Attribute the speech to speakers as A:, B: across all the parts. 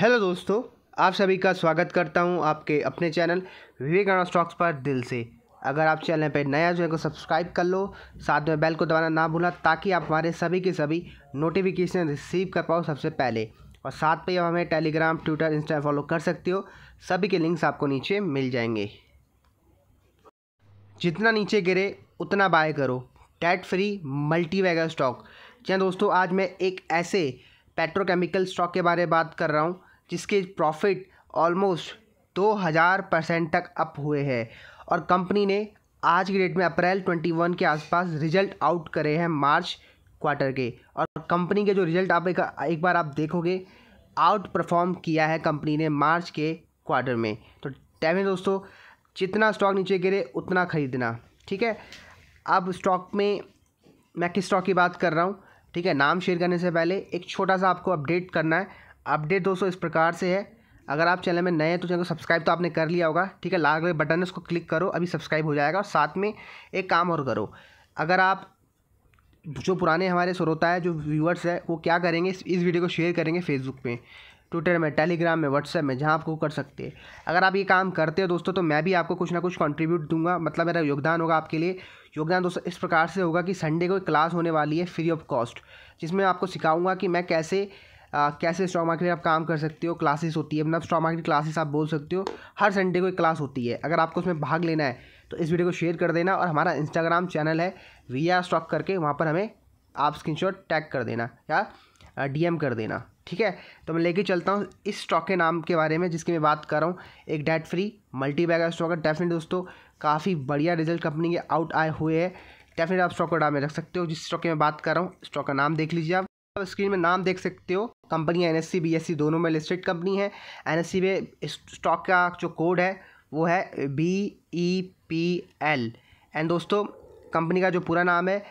A: hello दोस्तों आप सभी का स्वागत करता हूं आपके अपने चैनल विवेकाना स्टॉक्स पर दिल से अगर आप चैनल पर नया जो है को सब्सक्राइब कर लो साथ में बेल को दबाना ना भूलना ताकि आप हमारे सभी के सभी नोटिफिकेशन रिसीव कर पाओ सबसे पहले और साथ पे आप हमें टेलीग्राम ट्विटर इंस्टा फॉलो कर सकते हो सभी के लिंक्स आपको नीचे मिल जाएंगे जितना नीचे गिरे उतना बाय करो टैट फ्री मल्टी स्टॉक क्या दोस्तों आज मैं एक ऐसे पेट्रोकेमिकल स्टॉक के बारे में बात कर रहा हूँ जिसके प्रॉफिट ऑलमोस्ट दो हज़ार परसेंट तक अप हुए हैं और कंपनी ने आज की डेट में अप्रैल ट्वेंटी वन के आसपास रिजल्ट आउट करे हैं मार्च क्वार्टर के और कंपनी के जो रिजल्ट आप एक, एक बार आप देखोगे आउट परफॉर्म किया है कंपनी ने मार्च के क्वार्टर में तो है दोस्तों जितना स्टॉक नीचे गिरे उतना ख़रीदना ठीक है अब स्टॉक में मैं किस स्टॉक की बात कर रहा हूँ ठीक है नाम शेयर करने से पहले एक छोटा सा आपको अपडेट करना है अपडेट दोस्तों इस प्रकार से है अगर आप चैनल में नए हैं तो चैनल को सब्सक्राइब तो आपने कर लिया होगा ठीक है लाल कलर बटन है उसको क्लिक करो अभी सब्सक्राइब हो जाएगा और साथ में एक काम और करो अगर आप जो पुराने हमारे श्रोता है जो व्यूअर्स है वो क्या करेंगे इस, इस वीडियो को शेयर करेंगे फेसबुक पे ट्विटर में टेलीग्राम में व्हाट्सएप में जहाँ आपको कर सकते हैं अगर आप ये काम करते हो दोस्तों तो मैं भी आपको कुछ ना कुछ कंट्रीब्यूट दूंगा मतलब मेरा योगदान होगा आपके लिए योगदान दोस्तों इस प्रकार से होगा कि संडे को एक क्लास होने वाली है फ्री ऑफ कॉस्ट जिसमें आपको सिखाऊंगा कि मैं कैसे आ, कैसे स्टॉक मार्केट में आप काम कर सकते हो क्लासेस होती है मतलब स्टॉक मार्केट क्लासेस आप बोल सकते हो हर संडे को एक क्लास होती है अगर आपको उसमें भाग लेना है तो इस वीडियो को शेयर कर देना और हमारा इंस्टाग्राम चैनल है वी स्टॉक करके वहाँ पर हमें आप स्क्रीनशॉट टैग कर देना या डीएम कर देना ठीक है तो मैं लेके चलता हूँ इस स्टॉक के नाम के बारे में जिसकी मैं बात कर रहा हूँ एक debt free multibagger stock है डेफिनेट दोस्तों काफ़ी बढ़िया रिजल्ट कंपनी के आउट आए हुए हैं डेफिनेट आप स्टॉक को डाम में रख सकते हो जिस स्टॉक की मैं बात कर रहा हूँ स्टॉक का नाम देख लीजिए आप स्क्रीन में नाम देख सकते हो कंपनी एन एस सी दोनों में लिस्टेड कंपनी है एन में स्टॉक का जो कोड है वो है B E P L and दोस्तों कंपनी का जो पूरा नाम है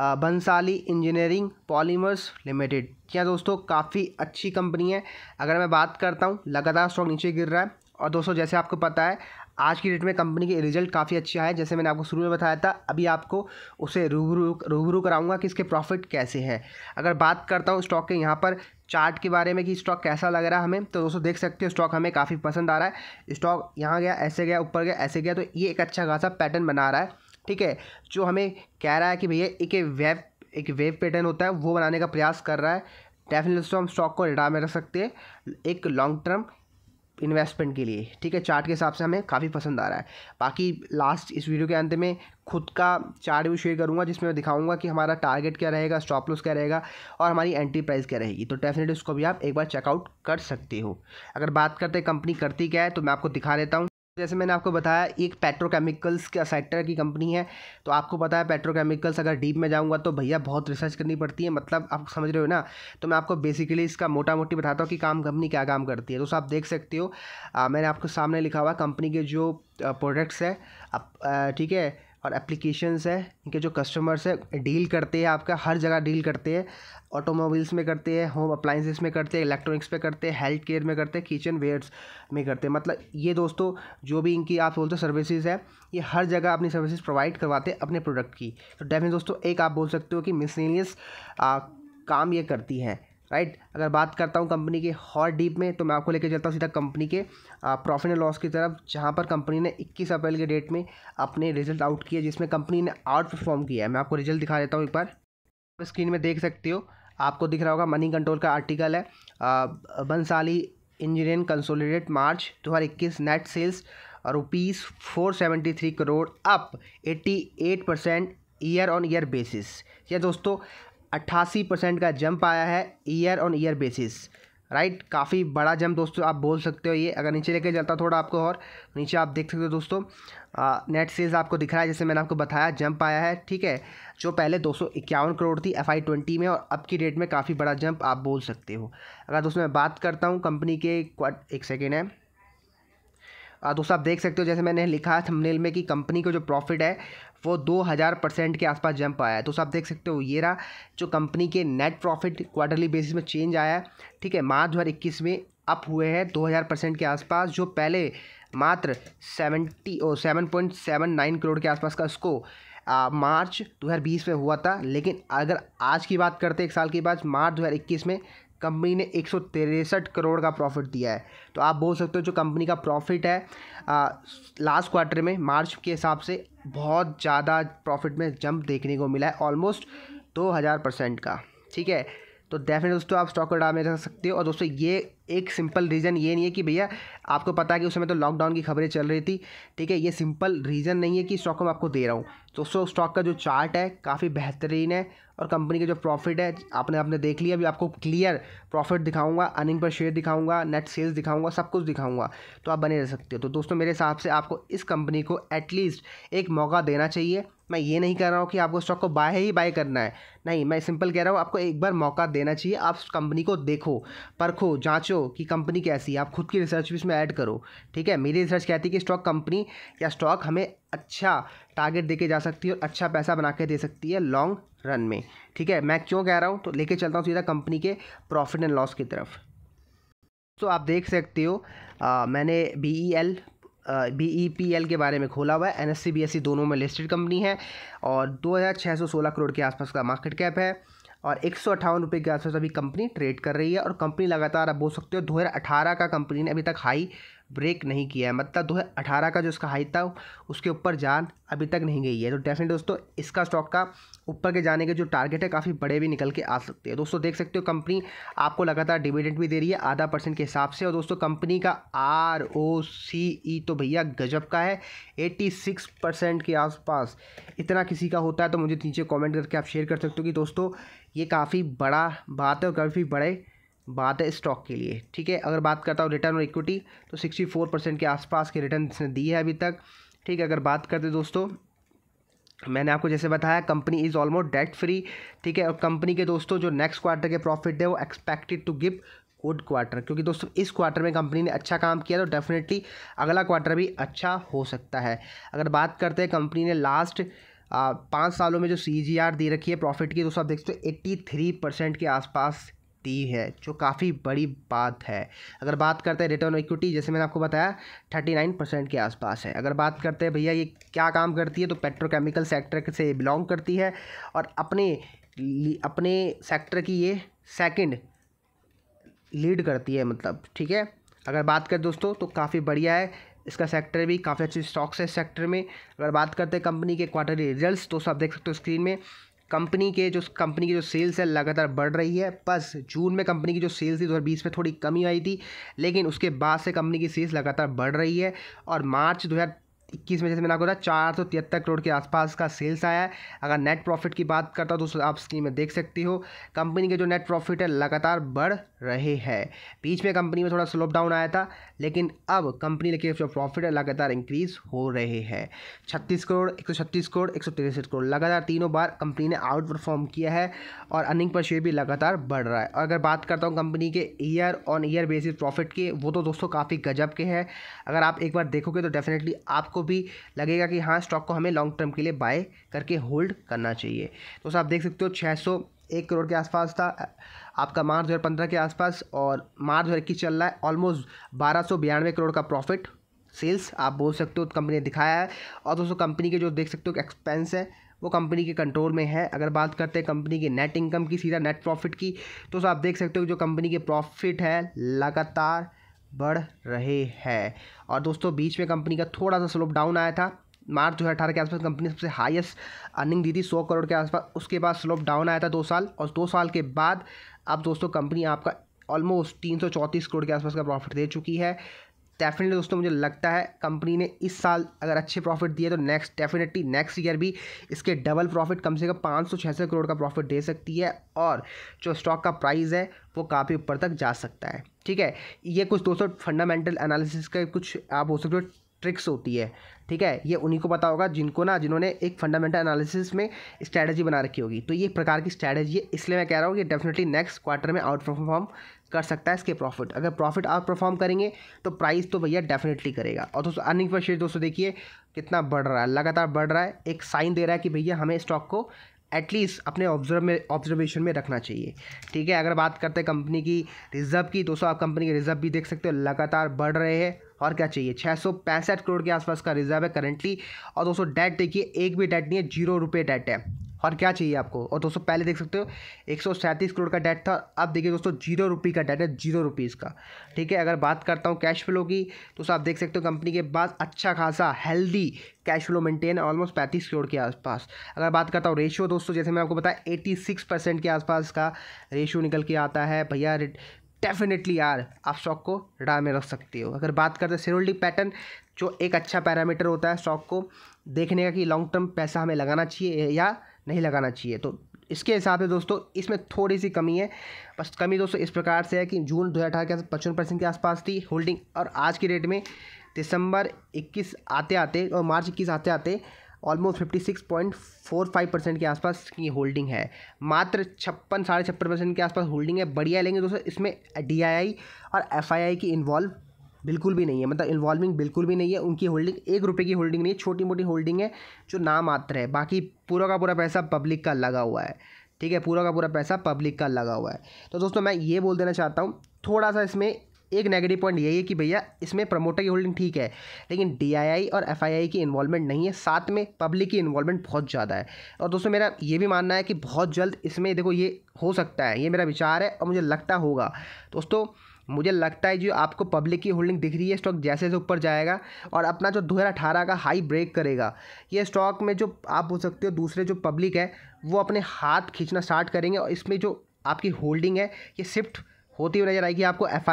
A: बंसाली इंजीनियरिंग पॉलीमर्स लिमिटेड क्या हाँ दोस्तों काफ़ी अच्छी कंपनी है अगर मैं बात करता हूँ लगातार स्टॉक नीचे गिर रहा है और दोस्तों जैसे आपको पता है आज की डेट में कंपनी के रिजल्ट काफ़ी अच्छा है जैसे मैंने आपको शुरू में बताया था अभी आपको उसे रूबरू रूबरू कराऊंगा कि इसके प्रॉफिट कैसे हैं अगर बात करता हूँ स्टॉक के यहाँ पर चार्ट के बारे में कि स्टॉक कैसा लग रहा है हमें तो दोस्तों देख सकते हो स्टॉक हमें काफ़ी पसंद आ रहा है स्टॉक यहाँ गया ऐसे गया ऊपर गया ऐसे गया तो ये एक अच्छा खासा पैटर्न बना रहा है ठीक है जो हमें कह रहा है कि भैया एक वेब एक वेव पैटर्न होता है वो बनाने का प्रयास कर रहा है डेफिनेटली दोस्तों हम स्टॉक को रिटा में रख सकते हैं एक लॉन्ग टर्म इन्वेस्टमेंट के लिए ठीक है चार्ट के हिसाब से हमें काफ़ी पसंद आ रहा है बाकी लास्ट इस वीडियो के अंत में खुद का चार्ट भी शेयर करूंगा जिसमें मैं दिखाऊंगा कि हमारा टारगेट क्या रहेगा स्टॉप लॉस क्या रहेगा और हमारी एंट्री प्राइस क्या रहेगी तो डेफिनेटली उसको भी आप एक बार चेकआउट कर सकते हो अगर बात करते कंपनी करती क्या है तो मैं आपको दिखा देता हूँ जैसे मैंने आपको बताया एक पेट्रोकेमिकल्स का सेक्टर की कंपनी है तो आपको पता है पेट्रोकेमिकल्स अगर डीप में जाऊंगा तो भैया बहुत रिसर्च करनी पड़ती है मतलब आप समझ रहे हो ना तो मैं आपको बेसिकली इसका मोटा मोटी बताता हूँ कि काम कंपनी क्या काम करती है तो आप देख सकते हो आ, मैंने आपको सामने लिखा हुआ कंपनी के जो प्रोडक्ट्स है ठीक है और एप्लीकेशंस है इनके जो कस्टमर्स है डील करते हैं आपका हर जगह डील करते हैं ऑटोमोबाइल्स में करते हैं होम अप्लाइंसिस में करते हैं इलेक्ट्रॉनिक्स पे करते हैं हेल्थ केयर में करते हैं किचन वेयर्स में करते हैं मतलब ये दोस्तों जो भी इनकी आप बोलते हो सर्विसेज है ये हर जगह अपनी सर्विसेज प्रोवाइड करवाते हैं अपने प्रोडक्ट की तो डेफिनेट दोस्तों एक आप बोल सकते हो कि मिसलिनियस काम ये करती हैं राइट अगर बात करता हूँ कंपनी के हॉट डीप में तो मैं आपको लेकर चलता हूँ सीधा कंपनी के प्रॉफिट एंड लॉस की तरफ जहाँ पर कंपनी ने 21 अप्रैल के डेट में अपने रिजल्ट आउट किए जिसमें कंपनी ने आउट परफॉर्म किया है मैं आपको रिजल्ट दिखा देता हूँ एक बार स्क्रीन में देख सकते हो आपको दिख रहा होगा मनी कंट्रोल का आर्टिकल है बंसाली इंजीनियरिंग कंसोलिडेट मार्च दो net sales rupees four seventy three crore up eighty eight percent year on year basis या दोस्तों अट्ठासी परसेंट का जंप आया है year on year basis right काफ़ी बड़ा जंप दोस्तों आप बोल सकते हो ये अगर नीचे लेके चलता थोड़ा आपको और नीचे आप देख सकते हो दोस्तों आ, नेट सेल्स आपको दिख रहा है जैसे मैंने आपको बताया जंप आया है ठीक है जो पहले दो करोड़ थी एफ आई में और अब की डेट में काफ़ी बड़ा जंप आप बोल सकते हो अगर दोस्तों मैं बात करता हूँ कंपनी के एक सेकेंड है दोस्तों आप देख सकते हो जैसे मैंने लिखा है थंबनेल में कि कंपनी का जो प्रॉफिट है वो दो हज़ार परसेंट के आसपास जंप आया है दोस्तों आप देख सकते हो ये रहा जो कंपनी के नेट प्रॉफिट क्वार्टरली बेसिस में चेंज आया है ठीक है मार्च दो हज़ार इक्कीस में अप हुए हैं दो हज़ार परसेंट के आसपास जो पहले मात्र seventy O seven point seven nine crore के आसपास का उसको आ, मार्च 2020 में हुआ था लेकिन अगर आज की बात करते एक साल की बाद मार्च 2021 में कंपनी ने एक करोड़ का प्रॉफिट दिया है तो आप बोल सकते हो जो कंपनी का प्रॉफिट है आ, लास्ट क्वार्टर में मार्च के हिसाब से बहुत ज़्यादा प्रॉफिट में जंप देखने को मिला है ऑलमोस्ट दो हज़ार परसेंट का ठीक है तो डेफिनेट दोस्तों आप स्टॉक डाल में रख सकते हो और दोस्तों ये एक सिंपल रीज़न ये नहीं है कि भैया आपको पता है कि उस समय तो लॉकडाउन की खबरें चल रही थी ठीक है ये सिंपल रीज़न नहीं है कि स्टॉक को मैं आपको दे रहा हूँ तो सो स्टॉक का जो चार्ट है काफ़ी बेहतरीन है और कंपनी का जो प्रॉफिट है आपने आपने देख लिया अभी आपको क्लियर प्रॉफिट दिखाऊंगा अर्निंग पर शेयर दिखाऊंगा नेट सेल्स दिखाऊंगा सब कुछ दिखाऊंगा तो आप बने रह सकते हो तो दोस्तों मेरे हिसाब से आपको इस कंपनी को एटलीस्ट एक मौका देना चाहिए मैं ये नहीं कह रहा हूँ कि आपको स्टॉक को बाय ही बाय करना है नहीं मैं सिंपल कह रहा हूँ आपको एक बार मौका देना चाहिए आप कंपनी को देखो परखो जाँचो हो कि कंपनी कैसी है आप खुद की रिसर्च भी इसमें ऐड करो ठीक है मेरी रिसर्च कहती है कि स्टॉक कंपनी या स्टॉक हमें अच्छा टारगेट देके जा सकती है और अच्छा पैसा बना के दे सकती है लॉन्ग रन में ठीक है मैं क्यों कह रहा हूँ तो लेके चलता हूँ सीधा कंपनी के प्रॉफिट एंड लॉस की तरफ तो आप देख सकते हो आ, मैंने B E L B E P L के बारे में खोला हुआ है N S C B S C दोनों में लिस्टेड कंपनी है और दो हज़ार छः सौ सोलह करोड़ के आसपास का मार्केट कैप है और एक सौ अट्ठावन रुपये के आसपास अभी कंपनी ट्रेड कर रही है और कंपनी लगातार आप बोल सकते हो दो हज़ार अठारह का कंपनी ने अभी तक हाई ब्रेक नहीं किया है मतलब दो हज़ार अठारह का जो इसका हाई था उसके ऊपर जान अभी तक नहीं गई है तो डेफिनेट दोस्तों इसका स्टॉक का ऊपर के जाने के जो टारगेट है काफ़ी बड़े भी निकल के आ सकते हैं दोस्तों देख सकते हो कंपनी आपको लगातार डिविडेंड भी दे रही है आधा परसेंट के हिसाब से और दोस्तों कंपनी का आर ओ सी ई तो भैया गजब का है एट्टी सिक्स परसेंट के आसपास इतना किसी का होता है तो मुझे नीचे कॉमेंट करके आप शेयर कर सकते हो कि दोस्तों ये काफ़ी बड़ा बात है और काफ़ी बड़े बात है स्टॉक के लिए ठीक है अगर बात करता हूँ रिटर्न और इक्विटी तो सिक्सटी फोर परसेंट के आसपास के रिटर्न इसने दी है अभी तक ठीक है अगर बात करते दोस्तों मैंने आपको जैसे बताया company is almost debt free ठीक है और कंपनी के दोस्तों जो नेक्स्ट क्वार्टर के प्रॉफिट है वो expected to give good quarter क्योंकि दोस्तों इस क्वार्टर में कंपनी ने अच्छा काम किया तो डेफिनेटली अगला क्वार्टर भी अच्छा हो सकता है अगर बात करते हैं कंपनी ने लास्ट पाँच सालों में जो सी जी आर दे रखी है प्रॉफिट की दोस्तों सब देख सकते हो एट्टी थ्री परसेंट के आसपास दी है जो काफ़ी बड़ी बात है अगर बात करते हैं रिटर्न इक्विटी जैसे मैंने आपको बताया थर्टी नाइन परसेंट के आसपास है अगर बात करते हैं भैया ये क्या काम करती है तो पेट्रोकेमिकल सेक्टर से बिलोंग करती है और अपने अपने सेक्टर की ये सेकंड लीड करती है मतलब ठीक है अगर बात करें दोस्तों तो काफ़ी बढ़िया है इसका सेक्टर भी काफ़ी अच्छे स्टॉक्स है इस सेक्टर में अगर बात करते हैं कंपनी के क्वार्टरली रिजल्ट्स तो आप देख सकते हो स्क्रीन में कंपनी के जो कंपनी की जो सेल्स है लगातार बढ़ रही है बस जून में कंपनी की जो सेल्स थी दो हज़ार बीस में थोड़ी कमी आई थी लेकिन उसके बाद से कंपनी की सेल्स लगातार बढ़ रही है और मार्च दो हज़ार इक्कीस में जैसे मैंने आपको चार सौ तिहत्तर करोड़ के आसपास का सेल्स आया है अगर नेट प्रॉफिट की बात करता हूँ तो आप स्क्रीन में देख सकती हो कंपनी के जो नेट प्रॉफिट है लगातार बढ़ रहे हैं बीच में कंपनी में थोड़ा स्लोप डाउन आया था लेकिन अब कंपनी के जो प्रॉफिट है लगातार इंक्रीज हो रहे हैं छत्तीस करोड़ एक सौ छत्तीस करोड़ एक सौ तिरसठ करोड़ लगातार तीनों बार कंपनी ने आउट परफॉर्म किया है और अर्निंग पर शेयर भी लगातार बढ़ रहा है और अगर बात करता हूँ कंपनी के year on year basis profit के वो तो दोस्तों काफ़ी गजब के हैं अगर आप एक बार देखोगे तो डेफिनेटली आपको आपको भी लगेगा कि हाँ स्टॉक को हमें लॉन्ग टर्म के लिए बाय करके होल्ड करना चाहिए तो आप देख सकते हो छः सौ एक करोड़ के आसपास था आपका मार्च दो हज़ार पंद्रह के आसपास और मार्च दो हज़ार इक्कीस चल रहा है ऑलमोस्ट बारह सौ बयानवे करोड़ का प्रॉफिट सेल्स आप बोल सकते हो कंपनी तो ने दिखाया है और दोस्तों कंपनी के जो देख सकते हो कि एक्सपेंस है वो कंपनी के कंट्रोल में है अगर बात करते हैं कंपनी की नेट इनकम की सीधा नेट प्रॉफिट की तो आप देख सकते हो जो कंपनी के प्रॉफिट है लगातार बढ़ रहे हैं और दोस्तों बीच में कंपनी का थोड़ा सा स्लोप डाउन आया था मार्च दो हज़ार अठारह के आसपास कंपनी सबसे हाईएस्ट अर्निंग दी थी सौ करोड़ के आसपास उसके बाद स्लोप डाउन आया था दो साल और दो साल के बाद अब दोस्तों कंपनी आपका ऑलमोस्ट तीन सौ चौंतीस करोड़ के आसपास का प्रॉफिट दे चुकी है डेफिनेटली दोस्तों मुझे लगता है कंपनी ने इस साल अगर अच्छे प्रॉफिट दिए तो नेक्स्ट डेफिनेटली नेक्स्ट ईयर भी इसके डबल प्रॉफिट कम से कम पाँच सौ छः सौ करोड़ का प्रॉफिट दे सकती है और जो स्टॉक का प्राइस है वो काफ़ी ऊपर तक जा सकता है ठीक है ये कुछ दोस्तों फंडामेंटल एनालिसिस का कुछ आप हो सकते हो ट्रिक्स होती है ठीक है ये उन्हीं को पता होगा जिनको ना जिन्होंने एक फंडामेंटल एनालिसिस में स्ट्रैटेजी बना रखी होगी तो ये प्रकार की स्ट्रैटेजी है इसलिए मैं कह रहा हूँ कि डेफिनेटली नेक्स्ट क्वार्टर में आउट परफॉर्म कर सकता है इसके प्रॉफिट अगर प्रॉफिट आप परफॉर्म करेंगे तो प्राइस तो भैया डेफिनेटली करेगा और दोस्तों अर्निंग पर शेयर दोस्तों देखिए कितना बढ़ रहा है लगातार बढ़ रहा है एक साइन दे रहा है कि भैया हमें स्टॉक को एटलीस्ट अपने ऑब्जर्व में ऑब्जर्वेशन में रखना चाहिए ठीक है अगर बात करते हैं कंपनी की रिजर्व की दोस्तों आप कंपनी के रिजर्व भी देख सकते हो लगातार बढ़ रहे हैं और क्या चाहिए छः सौ पैंसठ करोड़ के आसपास का रिजर्व है करेंटली और दोस्तों डेट देखिए एक भी डेट नहीं है जीरो रुपये डेट है और क्या चाहिए आपको और दोस्तों पहले देख सकते हो एक करोड़ का डेट था अब देखिए दोस्तों जीरो रुपी का डेट है जीरो रुपीज़ का ठीक है अगर बात करता हूँ कैश फ्लो की तो आप देख सकते हो कंपनी के पास अच्छा खासा हेल्दी कैश फ्लो मेंटेन है ऑलमोस्ट पैंतीस करोड़ के आसपास अगर बात करता हूँ रेशियो दोस्तों जैसे मैं आपको बताया एटी सिक्स परसेंट के आसपास का रेशियो निकल के आता है भैया डेफिनेटली यार आप स्टॉक को राह में रख सकते हो अगर बात करते हैं शेयर होल्डिंग पैटर्न जो एक अच्छा पैरामीटर होता है स्टॉक को देखने का कि लॉन्ग टर्म पैसा हमें लगाना चाहिए या नहीं लगाना चाहिए तो इसके हिसाब से दोस्तों इसमें थोड़ी सी कमी है बस कमी दोस्तों इस प्रकार से है कि जून दो हज़ार के पचपन परसेंट के आसपास थी होल्डिंग और आज की डेट में दिसंबर 21 आते आते और मार्च 21 आते आते ऑलमोस्ट 56.45 परसेंट के आसपास की होल्डिंग है मात्र छप्पन साढ़े छप्पन परसेंट के आसपास होल्डिंग है बढ़िया लेंगे दोस्तों इसमें डी और एफ की इन्वॉल्व बिल्कुल भी नहीं है मतलब इन्वॉल्विंग बिल्कुल भी नहीं है उनकी होल्डिंग एक रुपये की होल्डिंग नहीं है छोटी मोटी होल्डिंग है जो मात्र है बाकी पूरा का पूरा पैसा पब्लिक का लगा हुआ है ठीक है पूरा का पूरा पैसा पब्लिक का लगा हुआ है तो दोस्तों मैं ये बोल देना चाहता हूँ थोड़ा सा इसमें एक नेगेटिव पॉइंट यही है कि भैया इसमें प्रमोटर की होल्डिंग ठीक है लेकिन डीआईआई और एफआईआई की इन्वॉल्वमेंट नहीं है साथ में पब्लिक की इन्वॉल्वमेंट बहुत ज़्यादा है और दोस्तों मेरा ये भी मानना है कि बहुत जल्द इसमें देखो ये हो सकता है ये मेरा विचार है और मुझे लगता होगा दोस्तों मुझे लगता है जो आपको पब्लिक की होल्डिंग दिख रही है स्टॉक जैसे जैसे ऊपर जाएगा और अपना जो दो का हाई ब्रेक करेगा ये स्टॉक में जो आप हो सकते हो दूसरे जो पब्लिक है वो अपने हाथ खींचना स्टार्ट करेंगे और इसमें जो आपकी होल्डिंग है ये शिफ्ट होती हुई नजर आएगी आपको एफ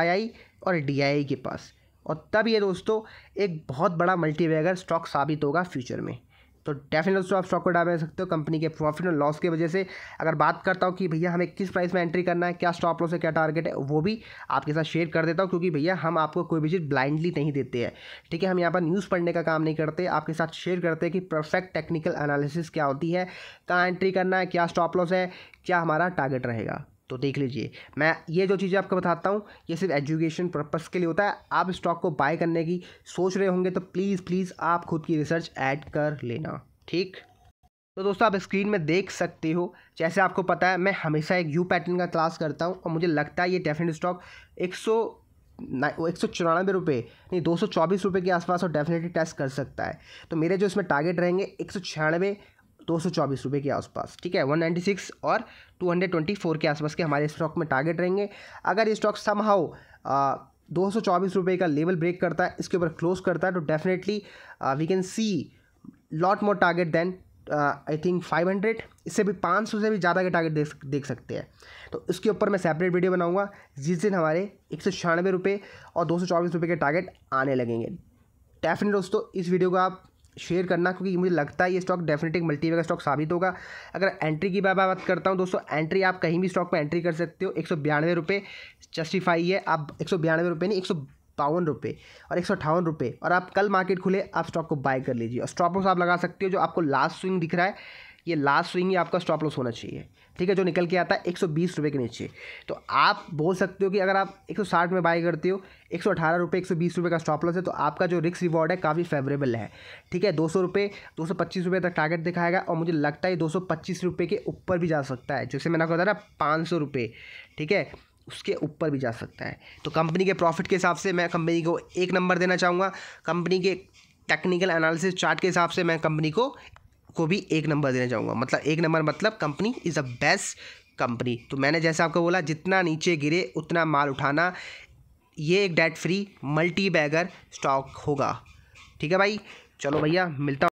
A: और डी के पास और तब ये दोस्तों एक बहुत बड़ा मल्टीवेगर स्टॉक साबित होगा फ्यूचर में तो डेफिनेट दोस्तों आप स्टॉक को डाल सकते हो कंपनी के प्रॉफिट और लॉस की वजह से अगर बात करता हूँ कि भैया हमें किस प्राइस में एंट्री करना है क्या स्टॉप लॉस है क्या टारगेट है वो भी आपके साथ शेयर कर देता हूँ क्योंकि भैया हम आपको कोई भी चीज़ ब्लाइंडली नहीं देते हैं ठीक है हम यहाँ पर न्यूज़ पढ़ने का काम नहीं करते आपके साथ शेयर करते हैं कि परफेक्ट टेक्निकल एनालिसिस क्या होती है कहाँ एंट्री करना है क्या स्टॉप लॉस है क्या हमारा टारगेट रहेगा तो देख लीजिए मैं ये जो चीज़ें आपको बताता हूँ ये सिर्फ एजुकेशन पर्पज़ के लिए होता है आप स्टॉक को बाय करने की सोच रहे होंगे तो प्लीज़ प्लीज़ आप खुद की रिसर्च ऐड कर लेना ठीक तो दोस्तों आप स्क्रीन में देख सकते हो जैसे आपको पता है मैं हमेशा एक यू पैटर्न का क्लास करता हूँ और मुझे लगता है ये डेफिनेट स्टॉक एक सौ एक सौ चौरानवे रुपये नहीं दो सौ चौबीस रुपये के आसपास और डेफिनेटली टेस्ट कर सकता है तो मेरे जो इसमें टारगेट रहेंगे एक सौ छियानवे दो सौ चौबीस रुपये के आसपास ठीक है वन नाइन्टी सिक्स और टू हंड्रेड ट्वेंटी फोर के आसपास के हमारे स्टॉक में टारगेट रहेंगे अगर ये स्टॉक समहाउ दो सौ चौबीस रुपये का लेवल ब्रेक करता है इसके ऊपर क्लोज करता है तो definitely we can see lot more target then I think five hundred इससे भी पाँच सौ से भी ज़्यादा के टारगेट देख देख सकते हैं तो इसके ऊपर मैं सेपरेट वीडियो बनाऊंगा जिस दिन हमारे एक सौ छियानवे रुपये और दो सौ चौबीस रुपये के टारगेट आने लगेंगे डेफिनेट दोस्तों इस वीडियो को आप शेयर करना क्योंकि मुझे लगता है ये स्टॉक डेफिनेटली मल्टीवे का स्टॉक साबित होगा अगर एंट्री की बात बात करता हूँ दोस्तों एंट्री आप कहीं भी स्टॉक पर एंट्री कर सकते हो एक सौ बयानवे रुपये जस्टिफाई है आप एक सौ बयानवे रुपये नहीं एक सौ बावन रुपये और एक सौ अठावन रुपये और आप कल मार्केट खुले आप स्टॉक को बाय कर लीजिए और स्टॉप लॉस आप लगा सकते हो जो आपको लास्ट स्विंग दिख रहा है ये लास्ट स्विंग ही आपका स्टॉप लॉस होना चाहिए ठीक है जो निकल के आता है एक सौ बीस रुपये के नीचे तो आप बोल सकते हो कि अगर आप एक सौ साठ में बाई करते हो एक सौ अठारह रुपये एक सौ बीस रुपये का स्टॉप लॉस है तो आपका जो रिक्स रिवॉर्ड है काफ़ी फेवरेबल है ठीक है दो सौ रुपये दो सौ पच्चीस रुपये तक टारगेट दिखाएगा और मुझे लगता है दो सौ पच्चीस रुपये के ऊपर भी जा सकता है जैसे मैंने आपको ना पाँच सौ रुपये ठीक है उसके ऊपर भी जा सकता है तो कंपनी के प्रॉफिट के हिसाब से मैं कंपनी को एक नंबर देना चाहूँगा कंपनी के टेक्निकल एनालिसिस चार्ट के हिसाब से मैं कंपनी को को भी एक नंबर देना चाहूँगा मतलब एक नंबर मतलब company is a best company तो मैंने जैसे आपको बोला जितना नीचे गिरे उतना माल उठाना ये एक debt free multibagger stock होगा ठीक है भाई चलो भैया मिलता हूँ